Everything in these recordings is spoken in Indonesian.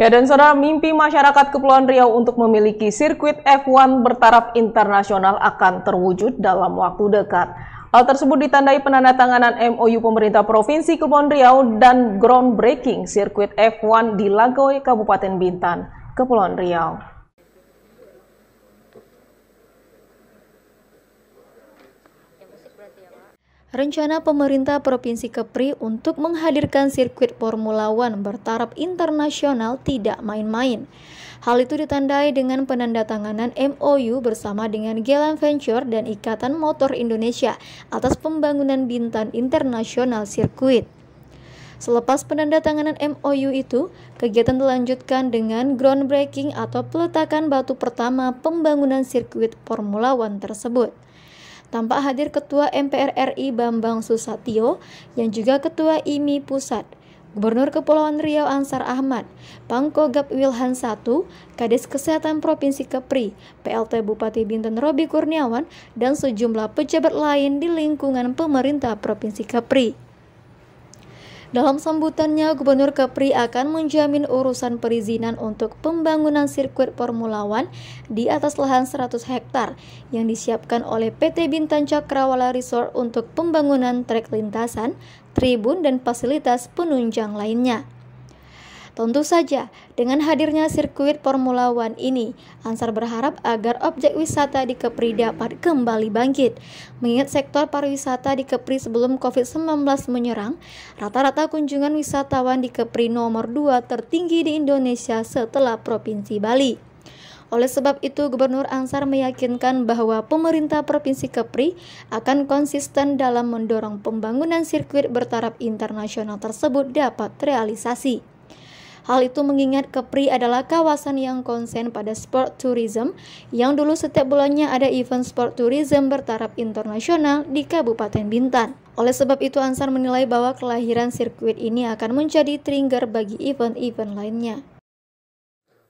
Ya dan saudara, mimpi masyarakat Kepulauan Riau untuk memiliki sirkuit F1 bertaraf internasional akan terwujud dalam waktu dekat. Hal tersebut ditandai penandatanganan MOU pemerintah Provinsi Kepulauan Riau dan groundbreaking sirkuit F1 di Lagoy, Kabupaten Bintan, Kepulauan Riau. Rencana pemerintah Provinsi Kepri untuk menghadirkan sirkuit Formula One bertaraf internasional tidak main-main. Hal itu ditandai dengan penandatanganan MOU bersama dengan Gelan Venture dan Ikatan Motor Indonesia atas pembangunan bintan internasional sirkuit. Selepas penandatanganan MOU itu, kegiatan dilanjutkan dengan groundbreaking atau peletakan batu pertama pembangunan sirkuit Formula One tersebut. Tampak hadir Ketua MPR RI Bambang Susatyo yang juga Ketua IMI Pusat. Gubernur Kepulauan Riau Ansar Ahmad, Pangkogap Wilhan I, Kades Kesehatan Provinsi Kepri, PLT Bupati Binten Robi Kurniawan, dan sejumlah pejabat lain di lingkungan pemerintah Provinsi Kepri. Dalam sambutannya, Gubernur Kepri akan menjamin urusan perizinan untuk pembangunan sirkuit Formula One di atas lahan 100 hektar yang disiapkan oleh PT Bintan Cakrawala Resort untuk pembangunan trek lintasan, tribun, dan fasilitas penunjang lainnya. Tentu saja, dengan hadirnya sirkuit Formula One ini, Ansar berharap agar objek wisata di Kepri dapat kembali bangkit. Mengingat sektor pariwisata di Kepri sebelum COVID-19 menyerang, rata-rata kunjungan wisatawan di Kepri nomor 2 tertinggi di Indonesia setelah Provinsi Bali. Oleh sebab itu, Gubernur Ansar meyakinkan bahwa pemerintah Provinsi Kepri akan konsisten dalam mendorong pembangunan sirkuit bertaraf internasional tersebut dapat terrealisasi. Hal itu mengingat Kepri adalah kawasan yang konsen pada sport tourism yang dulu setiap bulannya ada event sport tourism bertaraf internasional di Kabupaten Bintan. Oleh sebab itu, Ansar menilai bahwa kelahiran sirkuit ini akan menjadi trigger bagi event-event lainnya.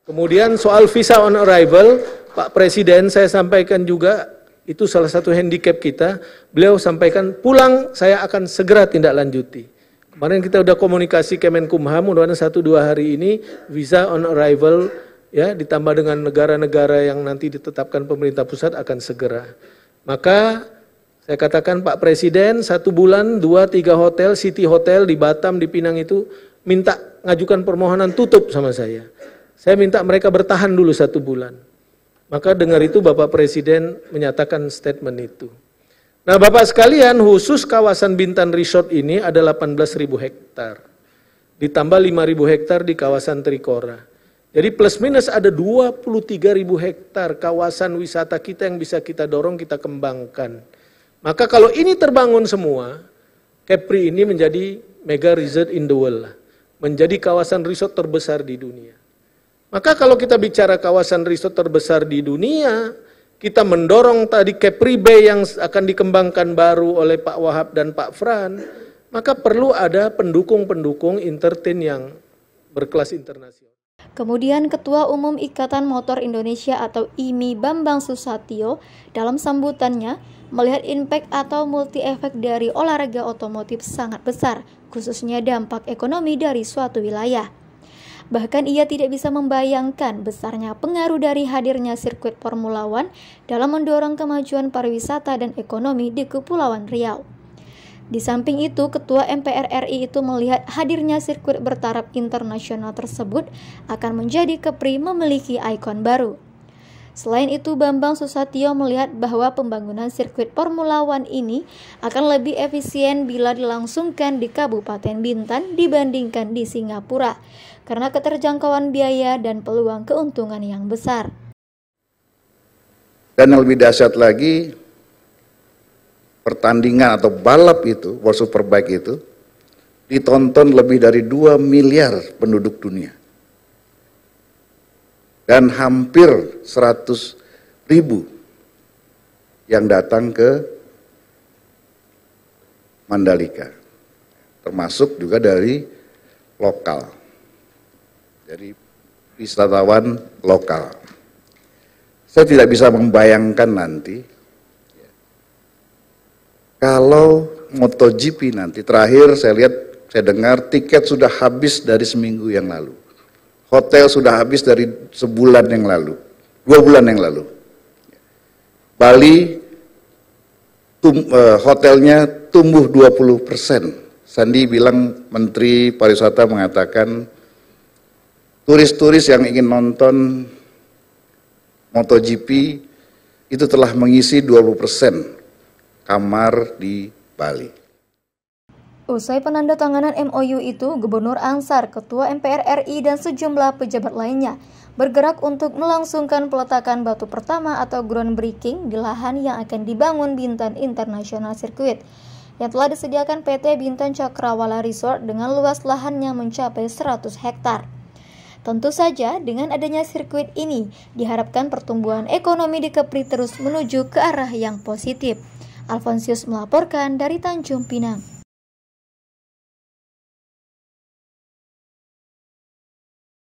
Kemudian soal visa on arrival, Pak Presiden saya sampaikan juga itu salah satu handicap kita. Beliau sampaikan pulang saya akan segera tindak lanjuti. Kemarin kita sudah komunikasi Kemenkumham, mudah-mudahan satu dua hari ini visa on arrival ya ditambah dengan negara-negara yang nanti ditetapkan pemerintah pusat akan segera. Maka saya katakan Pak Presiden satu bulan dua tiga hotel City Hotel di Batam di Pinang itu minta ngajukan permohonan tutup sama saya. Saya minta mereka bertahan dulu satu bulan. Maka dengar itu Bapak Presiden menyatakan statement itu. Nah Bapak sekalian khusus kawasan Bintan Resort ini ada 18.000 hektar ditambah 5.000 hektar di kawasan Trikora. Jadi plus minus ada 23.000 hektar kawasan wisata kita yang bisa kita dorong, kita kembangkan. Maka kalau ini terbangun semua, Kepri ini menjadi mega resort in the world Menjadi kawasan resort terbesar di dunia. Maka kalau kita bicara kawasan resort terbesar di dunia, kita mendorong tadi Capri Kepribe yang akan dikembangkan baru oleh Pak Wahab dan Pak Fran, maka perlu ada pendukung-pendukung entertain yang berkelas internasional. Kemudian Ketua Umum Ikatan Motor Indonesia atau IMI Bambang Susatyo dalam sambutannya melihat impact atau multi efek dari olahraga otomotif sangat besar, khususnya dampak ekonomi dari suatu wilayah. Bahkan ia tidak bisa membayangkan besarnya pengaruh dari hadirnya sirkuit Formula One dalam mendorong kemajuan pariwisata dan ekonomi di Kepulauan Riau. Di samping itu, Ketua MPR RI itu melihat hadirnya sirkuit bertaraf internasional tersebut akan menjadi Kepri memiliki ikon baru. Selain itu, Bambang Susatyo melihat bahwa pembangunan sirkuit Formula One ini akan lebih efisien bila dilangsungkan di Kabupaten Bintan dibandingkan di Singapura, karena keterjangkauan biaya dan peluang keuntungan yang besar. Dan yang lebih dahsyat lagi, pertandingan atau balap itu, World Superbike itu, ditonton lebih dari 2 miliar penduduk dunia dan hampir 100 ribu yang datang ke Mandalika, termasuk juga dari lokal, dari wisatawan lokal. Saya tidak bisa membayangkan nanti kalau MotoGP nanti terakhir saya lihat saya dengar tiket sudah habis dari seminggu yang lalu hotel sudah habis dari sebulan yang lalu, dua bulan yang lalu. Bali tum, uh, hotelnya tumbuh 20 persen. Sandi bilang Menteri Pariwisata mengatakan turis-turis yang ingin nonton MotoGP itu telah mengisi 20 persen kamar di Bali. Usai penanda tanganan MOU itu, Gubernur Ansar, Ketua MPR RI, dan sejumlah pejabat lainnya bergerak untuk melangsungkan peletakan batu pertama atau groundbreaking di lahan yang akan dibangun Bintan International Circuit yang telah disediakan PT Bintan Cakrawala Resort dengan luas lahan yang mencapai 100 hektar. Tentu saja, dengan adanya sirkuit ini, diharapkan pertumbuhan ekonomi di Kepri terus menuju ke arah yang positif. Alfonsius melaporkan dari Tanjung Pinang.